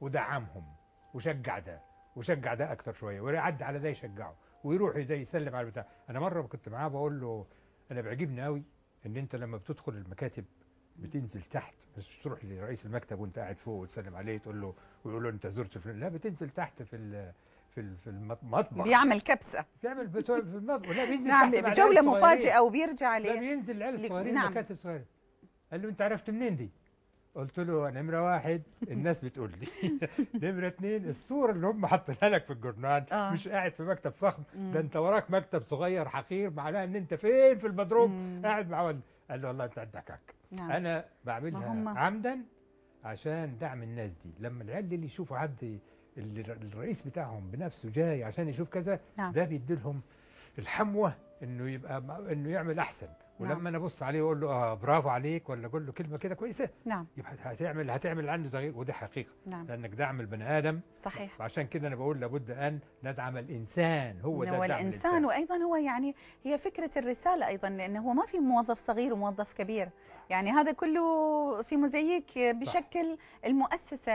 ودعمهم وشجع ده وشجع ده اكتر شويه ويعدي على ده يشجعه ويروح ده يسلم على البتاع انا مره كنت معاه بقول له انا بيعجبني قوي ان انت لما بتدخل المكاتب بتنزل تحت مش تروح لرئيس المكتب وانت قاعد فوق وتسلم عليه تقول له ويقول له انت زرت فلان لا بتنزل تحت في في في المطبخ بيعمل كبسه بيعمل في المطبخ لا بينزل نعم بجوله مفاجئه وبيرجع ليه لا بينزل العيال الصغيرين نعم. مكاتب صغيره قال له انت عرفت منين دي؟ قلت له نمرة واحد الناس بتقول لي نمرة اثنين الصورة اللي هم حاطينها لك في الجورنال آه. مش قاعد في مكتب فخم ده انت وراك مكتب صغير حقير معناها ان انت فين في البدروم قاعد مع ولد قال له والله انت عندك نعم. انا بعملها عمدا عشان دعم الناس دي لما العيال اللي يشوفوا حد الرئيس بتاعهم بنفسه جاي عشان يشوف كذا نعم. ده بيدي لهم الحموه انه يبقى انه يعمل احسن نعم. ولما نعم. انا ابص عليه واقول له اه برافو عليك ولا اقول له كلمه كده كويسه نعم يبقى هتعمل هتعمل عنده تغيير ودي حقيقه نعم. لانك دعم البني ادم صحيح وعشان كده انا بقول لابد ان ندعم الانسان هو ده هو الانسان, الإنسان وايضا هو يعني هي فكره الرساله ايضا لانه هو ما في موظف صغير وموظف كبير يعني هذا كله في مزيك بشكل صح. المؤسسه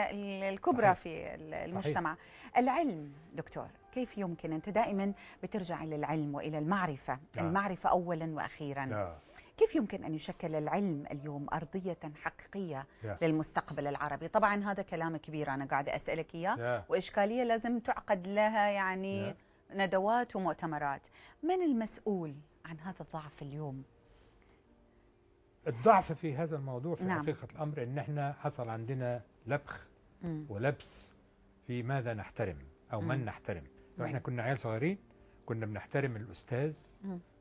الكبرى صحيح. في المجتمع صحيح. العلم دكتور كيف يمكن أنت دائما بترجع للعلم وإلى المعرفة نعم. المعرفة أولا وأخيرا نعم. كيف يمكن أن يشكل العلم اليوم أرضية حقيقية yeah. للمستقبل العربي طبعا هذا كلام كبير أنا قاعدة أسألك إياه yeah. وإشكالية لازم تعقد لها يعني yeah. ندوات ومؤتمرات من المسؤول عن هذا الضعف اليوم؟ الضعف في هذا الموضوع في نعم. حقيقة الأمر أن احنا حصل عندنا لبخ م. ولبس في ماذا نحترم أو م. من نحترم لو احنا كنا عيال صغيرين كنا بنحترم الاستاذ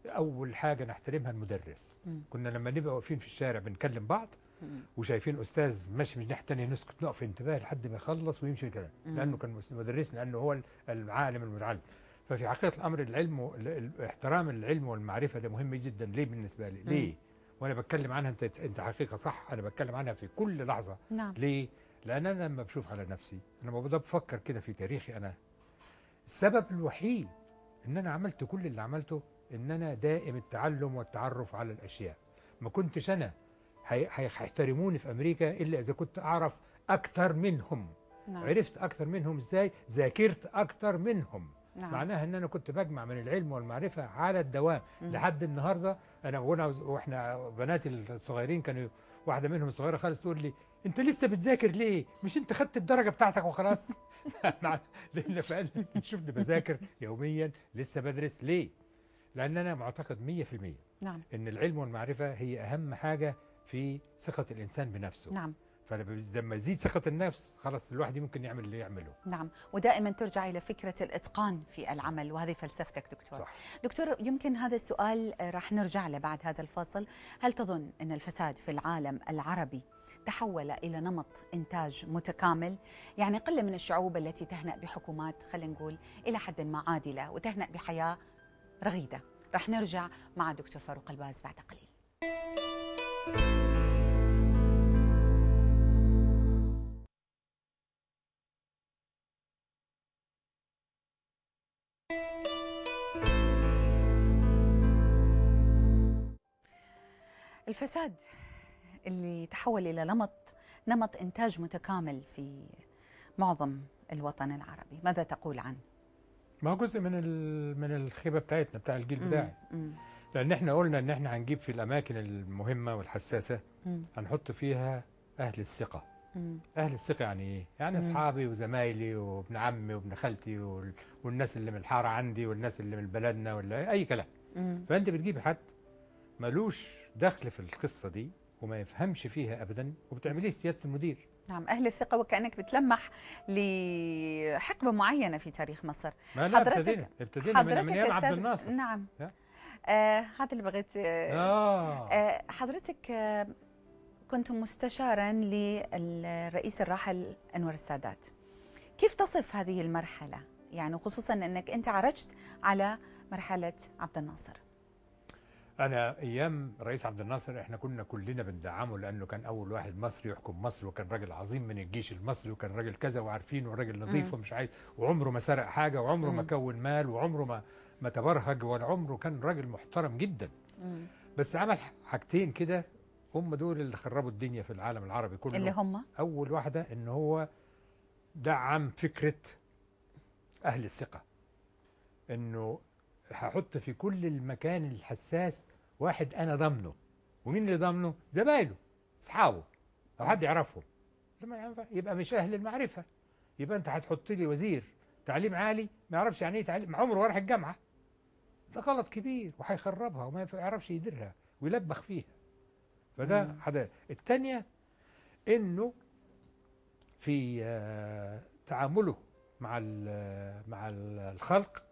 اول حاجه نحترمها المدرس كنا لما نبقى واقفين في الشارع بنكلم بعض وشايفين استاذ ماشي من ناحيه ثانيه نسكت نقف انتباه لحد ما يخلص ويمشي الكلام لانه كان مدرسنا لانه هو العالم المتعلم ففي حقيقه الامر العلم احترام العلم والمعرفه ده مهم جدا ليه بالنسبه لي ليه وانا بتكلم عنها انت انت حقيقه صح انا بتكلم عنها في كل لحظه نعم. ليه لان انا لما بشوف على نفسي انا بفكر كده في تاريخي انا السبب الوحيد ان انا عملت كل اللي عملته ان انا دائم التعلم والتعرف على الاشياء ما كنتش انا هيحترموني في امريكا الا اذا كنت اعرف اكتر منهم نعم. عرفت اكتر منهم ازاي ذاكرت اكتر منهم نعم. معناها ان انا كنت بجمع من العلم والمعرفه على الدوام مم. لحد النهارده انا وانا واحنا بناتي الصغيرين كانوا واحده منهم صغيره خالص تقول لي انت لسه بتذاكر ليه مش انت خدت الدرجه بتاعتك وخلاص لان فعلا شفت بذاكر يوميا لسه بدرس ليه لان انا معتقد 100% نعم. ان العلم والمعرفه هي اهم حاجه في ثقه الانسان بنفسه نعم فلما يزيد ثقه النفس خلاص الواحد ممكن يعمل اللي يعمله نعم ودائما ترجع الى فكره الاتقان في العمل وهذه فلسفتك دكتور صح. دكتور يمكن هذا السؤال راح نرجع له بعد هذا الفاصل هل تظن ان الفساد في العالم العربي تحول الى نمط انتاج متكامل يعني قله من الشعوب التي تهنأ بحكومات خلينا نقول الى حد ما عادله وتهنأ بحياه رغيده راح نرجع مع دكتور فاروق الباز بعد قليل الفساد اللي تحول إلى نمط نمط إنتاج متكامل في معظم الوطن العربي ماذا تقول عنه؟ ما هو جزء من من الخيبة بتاعتنا بتاع الجيل بتاعي لأن احنا قلنا إن احنا هنجيب في الأماكن المهمة والحساسة مم. هنحط فيها أهل الثقة أهل الثقة يعني إيه؟ يعني أصحابي وزمايلي وابن عمي وابن خالتي والناس اللي من الحارة عندي والناس اللي من بلدنا ولا أي كلام مم. فأنت بتجيب حد ملوش داخل في القصه دي وما يفهمش فيها ابدا وبتعمليه سياده المدير نعم اهل الثقه وكانك بتلمح لحقبه معينه في تاريخ مصر ما لا حضرتك ابتدينا ابتدينا من, من ايام عبد الناصر نعم آه هذا اللي بغيت آه, آه. حضرتك آه كنت مستشارا للرئيس الراحل انور السادات كيف تصف هذه المرحله يعني خصوصا انك انت عرجت على مرحله عبد الناصر انا ايام الرئيس عبد الناصر احنا كنا كلنا بندعمه لانه كان اول واحد مصري يحكم مصر وكان راجل عظيم من الجيش المصري وكان راجل كذا وعارفينه وراجل نظيف ومش عايز وعمره ما سرق حاجه وعمره ما كون مال وعمره ما ما تبرهج ولا عمره كان راجل محترم جدا بس عمل حاجتين كده هم دول اللي خربوا الدنيا في العالم العربي كله اللي هم اول واحده ان هو دعم فكره اهل الثقه انه هحط في كل المكان الحساس واحد انا ضامنه ومين اللي ضامنه زمايله اصحابه او حد يعرفهم لما ينفع يبقى مش اهل المعرفه يبقى انت هتحط لي وزير تعليم عالي ما يعرفش يعني ايه تعليم عمره ما راح الجامعه ده غلط كبير وهيخربها وما يعرفش يديرها ويلبخ فيها فده حدا الثانيه انه في آه، تعامله مع مع الخلق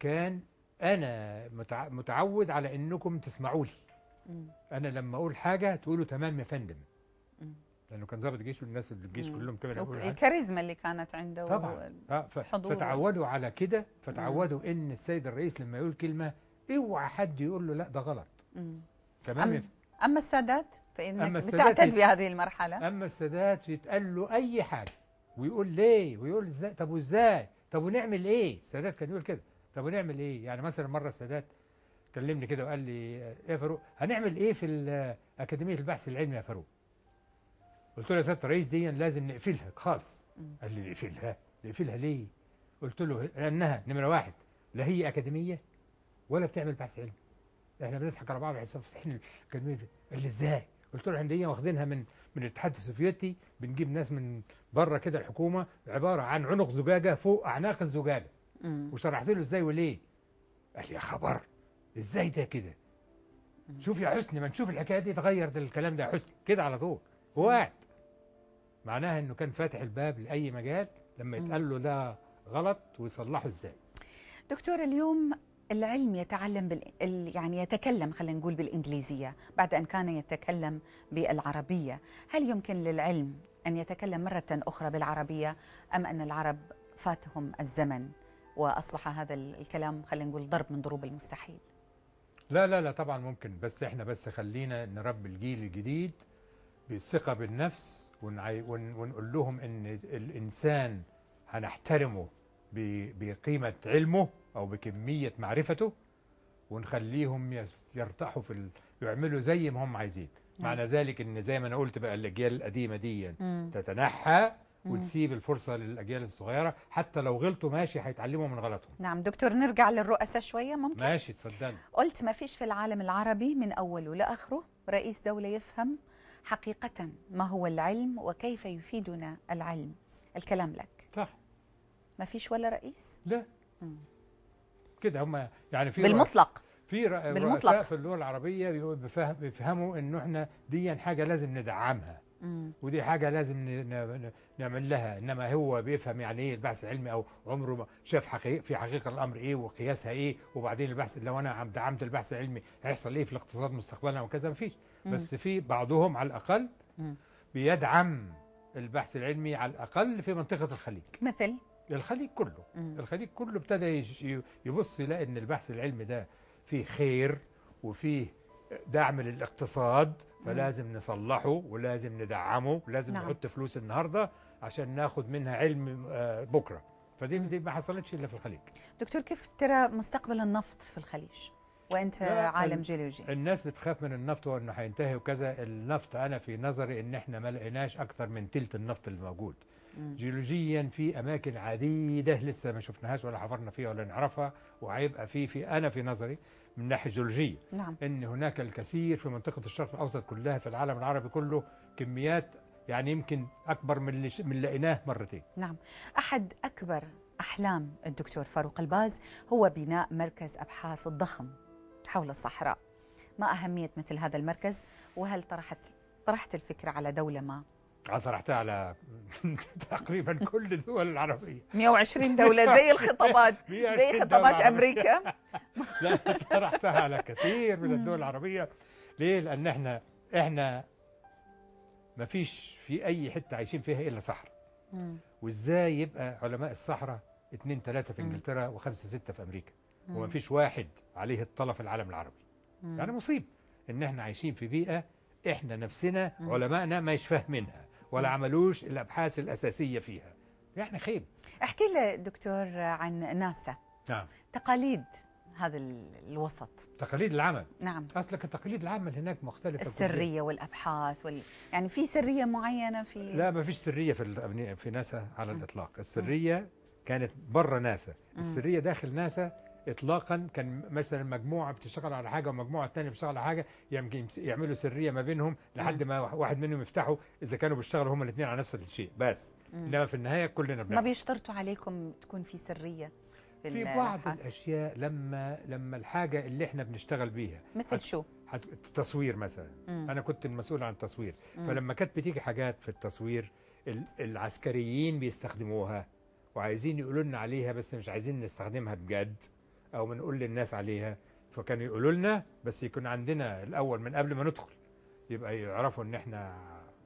كان أنا متعود على إنكم تسمعوا لي أنا لما أقول حاجة تقولوا تمام يا فندم لانه كان ظابط جيش والناس اللي في الجيش كلهم كانوا الكاريزما اللي كانت عنده طبعا آه فتعودوا على كده فتعودوا ان السيد الرئيس لما يقول كلمه اوعى حد يقول له لا ده غلط تمام أم اما السادات فانك أما السادات بتعتد بهذه المرحله اما السادات يتقال له اي حاجه ويقول ليه ويقول ازاي طب وازاي طب ونعمل ايه السادات كان يقول كده طب ونعمل ايه يعني مثلا مره السادات كلمني كده وقال لي ايه يا فاروق هنعمل ايه في اكاديميه البحث العلمي يا فاروق قلت له يا سياده الرئيس دي لازم نقفلها خالص قال لي نقفلها نقفلها ليه قلت له لانها نمره واحد لا هي اكاديميه ولا بتعمل بحث علمي احنا بنضحك على بعض يعني احنا فاتحين الاكاديميه قال لي ازاي قلت له دي واخدينها من من الاتحاد السوفيتي بنجيب ناس من بره كده الحكومه عباره عن عنق زجاجه فوق اعناق الزجاجه وشرحت له ازاي وليه قال لي يا خبر ازاي ده كده شوف يا حسني ما نشوف الحكايه دي ده الكلام ده يا حسني كده على طول هو قاعد معناها انه كان فاتح الباب لاي مجال لما يتقال له ده غلط ويصلحه ازاي دكتور اليوم العلم يتعلم بال... يعني يتكلم خلينا نقول بالانجليزيه بعد ان كان يتكلم بالعربيه هل يمكن للعلم ان يتكلم مره اخرى بالعربيه ام ان العرب فاتهم الزمن واصبح هذا الكلام خلينا نقول ضرب من ضروب المستحيل لا لا لا طبعا ممكن بس احنا بس خلينا نربي الجيل الجديد بالثقه بالنفس ونقول لهم ان الانسان هنحترمه بقيمه علمه او بكميه معرفته ونخليهم يرتاحوا في يعملوا زي ما هم عايزين نعم. معنى ذلك ان زي ما انا قلت بقى الاجيال القديمه دي تتنحى وتسيب الفرصه للاجيال الصغيره حتى لو غلطوا ماشي هيتعلموا من غلطهم نعم دكتور نرجع للرؤساء شويه ممكن ماشي اتفضلي قلت ما فيش في العالم العربي من اوله لاخره رئيس دوله يفهم حقيقه ما هو العلم وكيف يفيدنا العلم الكلام لك صح ما فيش ولا رئيس لا كده هم يعني في بالمطلق في رؤساء في اللغه العربيه بيفهموا ان احنا دي حاجه لازم ندعمها ودي حاجة لازم نعمل لها إنما هو بيفهم يعني إيه البحث العلمي أو عمره ما شاف حقيقة في حقيقة الأمر إيه وقياسها إيه وبعدين البحث لو أنا دعمت البحث العلمي هيحصل إيه في الاقتصاد مستقبلا وكذا مفيش بس في بعضهم على الأقل بيدعم البحث العلمي على الأقل في منطقة الخليج مثل الخليج كله مم. الخليج كله ابتدى يبص يلاقي إن البحث العلمي ده فيه خير وفيه دعم للاقتصاد فلازم نصلحه ولازم ندعمه ولازم نعم. نحط فلوس النهارده عشان ناخد منها علم آه، بكره فدي دي ما حصلتش الا في الخليج دكتور كيف ترى مستقبل النفط في الخليج وانت عالم جيولوجي الناس بتخاف من النفط وانه هينتهي وكذا النفط انا في نظري ان احنا ما لقيناش اكثر من ثلث النفط الموجود جيولوجيا في اماكن عديده لسه ما شفناهاش ولا حفرنا فيها ولا نعرفها وهيبقى في في انا في نظري من ناحيه جيولوجيه نعم. ان هناك الكثير في منطقه الشرق الاوسط كلها في العالم العربي كله كميات يعني يمكن اكبر من اللي من لقيناه مرتين نعم احد اكبر احلام الدكتور فاروق الباز هو بناء مركز ابحاث الضخم حول الصحراء ما اهميه مثل هذا المركز وهل طرحت طرحت الفكره على دوله ما طرحتها آه، على تقريبا كل الدول العربية 120 دولة زي الخطابات زي خطابات أمريكا لا طرحتها على كثير من الدول العربية ليه؟ لأن احنا احنا ما فيش في أي حتة عايشين فيها إلا صحراء وإزاي يبقى علماء الصحراء اتنين تلاتة في إنجلترا وخمسة ستة في أمريكا وما فيش واحد عليه الطلب في العالم العربي يعني مصيبة إن احنا عايشين في بيئة احنا نفسنا علمائنا ما يشفه منها ولا عملوش الأبحاث الأساسية فيها يعني خيب احكي لي دكتور عن ناسا نعم تقاليد هذا الوسط تقاليد العمل نعم اصلك تقاليد العمل هناك مختلفه السريه كلية. والابحاث وال... يعني في سريه معينه في لا ما فيش سريه في في ناسا على م. نعم. الاطلاق السريه م. كانت بره ناسا السريه داخل ناسا اطلاقا كان مثلا مجموعه بتشتغل على حاجه ومجموعه ثانيه بتشتغل على حاجه يمكن يعملوا سريه ما بينهم لحد ما واحد منهم يفتحه اذا كانوا بيشتغلوا هما الاثنين على نفس الشيء بس انما في النهايه كلنا بنعمل ما بيشترطوا عليكم تكون في سريه في, في بعض حاجة. الاشياء لما لما الحاجه اللي احنا بنشتغل بيها مثل شو؟ التصوير مثلا مم. انا كنت المسؤول عن التصوير مم. فلما كانت بتيجي حاجات في التصوير العسكريين بيستخدموها وعايزين يقولوا لنا عليها بس مش عايزين نستخدمها بجد أو بنقول للناس عليها فكانوا يقولوا لنا بس يكون عندنا الأول من قبل ما ندخل يبقى يعرفوا إن إحنا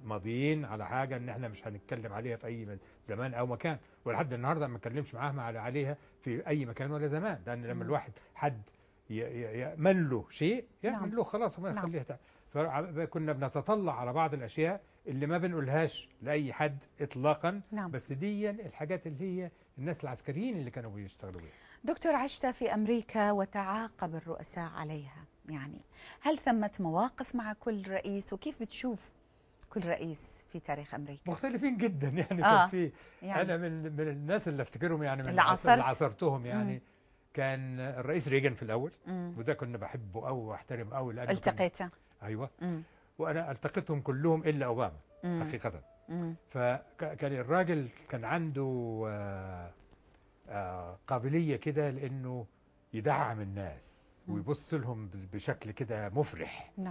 ماضيين على حاجة إن إحنا مش هنتكلم عليها في أي زمان أو مكان ولحد النهاردة ما اتكلمش معاهم عليها في أي مكان ولا زمان لأن لما الواحد حد يأمن له شيء يأمن نعم. له خلاص وما يخليها نعم. فكنا بنتطلع على بعض الاشياء اللي ما بنقولهاش لاي حد اطلاقا نعم. بس دي الحاجات اللي هي الناس العسكريين اللي كانوا بيشتغلوا بيها دكتور عشت في أمريكا وتعاقب الرؤساء عليها يعني هل ثمة مواقف مع كل رئيس وكيف بتشوف كل رئيس في تاريخ امريكا مختلفين جدا يعني آه كان في يعني انا من من الناس اللي افتكرهم يعني من اللي عصرت. عصرتهم يعني مم. كان الرئيس ريجن في الاول مم. وده كنا بحبه أو واحترمه أو التقيته ايوه مم. وانا التقيتهم كلهم الا اوباما حقيقه فكان الراجل كان عنده آه، آه، قابلية كده لأنه يدعم الناس نعم. ويبص لهم بشكل كده مفرح نعم.